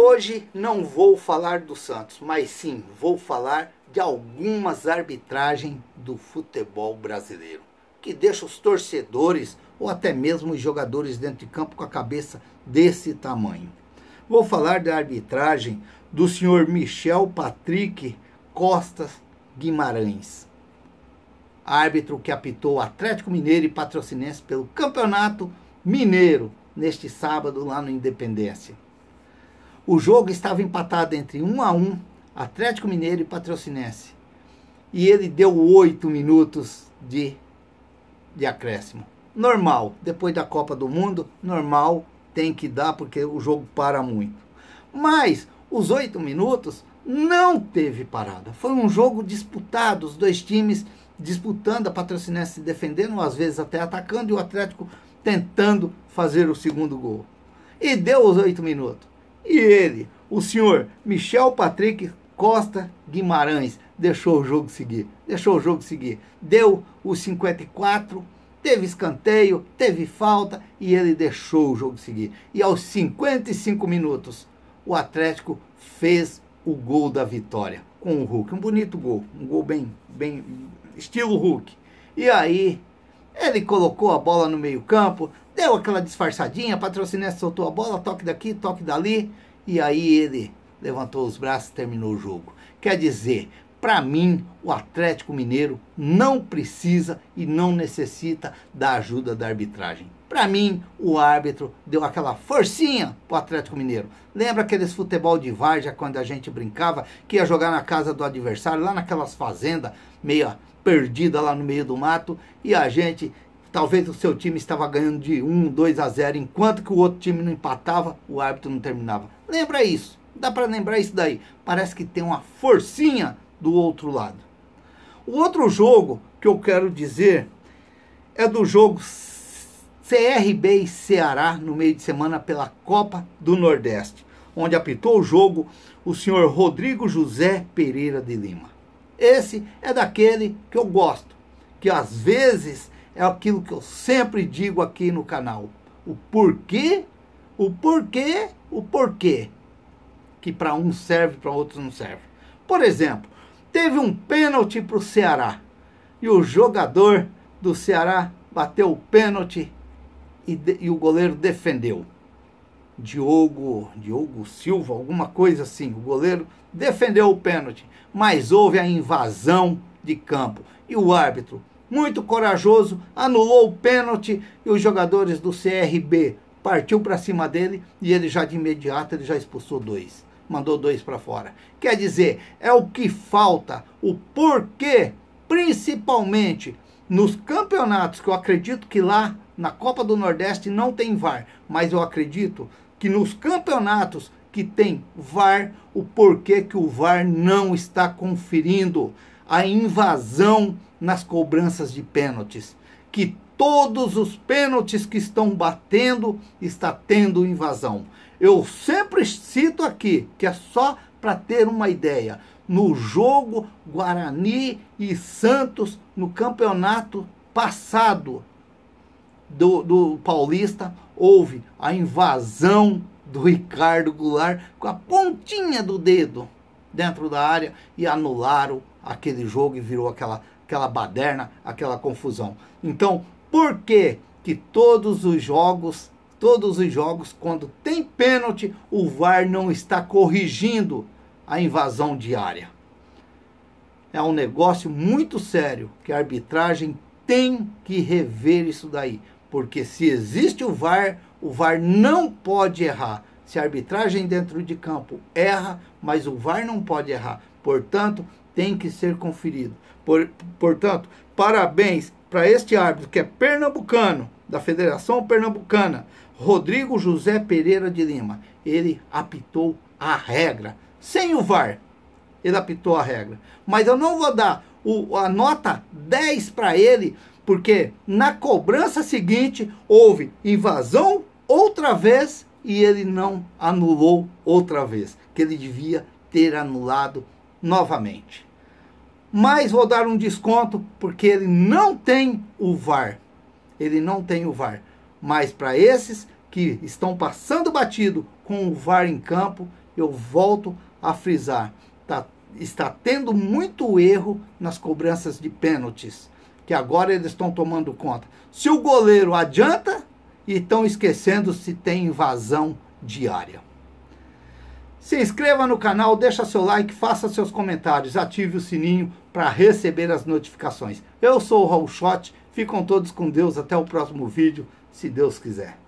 Hoje não vou falar do Santos, mas sim vou falar de algumas arbitragens do futebol brasileiro, que deixa os torcedores ou até mesmo os jogadores dentro de campo com a cabeça desse tamanho. Vou falar da arbitragem do senhor Michel Patrick Costas Guimarães, árbitro que apitou Atlético Mineiro e Patrocinense pelo Campeonato Mineiro neste sábado lá no Independência o jogo estava empatado entre 1 a 1 Atlético Mineiro e Patrocinense. E ele deu 8 minutos de, de acréscimo. Normal, depois da Copa do Mundo, normal, tem que dar porque o jogo para muito. Mas os 8 minutos não teve parada. Foi um jogo disputado, os dois times disputando, a Patrocinense se defendendo, às vezes até atacando, e o Atlético tentando fazer o segundo gol. E deu os oito minutos. E ele, o senhor Michel Patrick Costa Guimarães, deixou o jogo seguir, deixou o jogo seguir. Deu os 54, teve escanteio, teve falta e ele deixou o jogo seguir. E aos 55 minutos, o Atlético fez o gol da vitória com o Hulk. Um bonito gol, um gol bem, bem estilo Hulk. E aí ele colocou a bola no meio-campo, Deu aquela disfarçadinha, patrocinista soltou a bola, toque daqui, toque dali. E aí ele levantou os braços e terminou o jogo. Quer dizer, para mim, o Atlético Mineiro não precisa e não necessita da ajuda da arbitragem. Para mim, o árbitro deu aquela forcinha pro Atlético Mineiro. Lembra aqueles futebol de várzea quando a gente brincava que ia jogar na casa do adversário, lá naquelas fazendas meia perdida lá no meio do mato e a gente Talvez o seu time estava ganhando de 1, 2 a 0, enquanto que o outro time não empatava, o árbitro não terminava. Lembra isso? Dá para lembrar isso daí. Parece que tem uma forcinha do outro lado. O outro jogo que eu quero dizer é do jogo CRB e Ceará no meio de semana pela Copa do Nordeste, onde apitou o jogo o senhor Rodrigo José Pereira de Lima. Esse é daquele que eu gosto, que às vezes é aquilo que eu sempre digo aqui no canal. O porquê, o porquê, o porquê. Que para um serve, para outros não serve. Por exemplo, teve um pênalti para o Ceará. E o jogador do Ceará bateu o pênalti e, e o goleiro defendeu. Diogo, Diogo Silva, alguma coisa assim. O goleiro defendeu o pênalti, mas houve a invasão de campo. E o árbitro muito corajoso, anulou o pênalti e os jogadores do CRB partiu para cima dele e ele já de imediato ele já expulsou dois, mandou dois para fora. Quer dizer, é o que falta, o porquê, principalmente nos campeonatos que eu acredito que lá na Copa do Nordeste não tem VAR, mas eu acredito que nos campeonatos que tem VAR, o porquê que o VAR não está conferindo a invasão nas cobranças de pênaltis, que todos os pênaltis que estão batendo está tendo invasão. Eu sempre cito aqui, que é só para ter uma ideia, no jogo Guarani e Santos no campeonato passado do, do Paulista, houve a invasão do Ricardo Goulart com a pontinha do dedo dentro da área e anularam aquele jogo e virou aquela, aquela baderna, aquela confusão. Então, por que que todos os jogos, todos os jogos, quando tem pênalti, o VAR não está corrigindo a invasão de área? É um negócio muito sério que a arbitragem tem que rever isso daí, porque se existe o VAR, o VAR não pode errar. Se a arbitragem dentro de campo erra, mas o VAR não pode errar. Portanto, tem que ser conferido. Por, portanto, parabéns para este árbitro que é pernambucano, da Federação Pernambucana, Rodrigo José Pereira de Lima. Ele apitou a regra, sem o VAR. Ele apitou a regra. Mas eu não vou dar o, a nota 10 para ele, porque na cobrança seguinte houve invasão outra vez e ele não anulou outra vez, que ele devia ter anulado novamente. Mas vou dar um desconto porque ele não tem o VAR. Ele não tem o VAR. Mas para esses que estão passando batido com o VAR em campo, eu volto a frisar. Tá, está tendo muito erro nas cobranças de pênaltis, que agora eles estão tomando conta. Se o goleiro adianta, e estão esquecendo se tem invasão diária. Se inscreva no canal, deixa seu like, faça seus comentários, ative o sininho para receber as notificações. Eu sou o Raul Schott, ficam todos com Deus, até o próximo vídeo, se Deus quiser.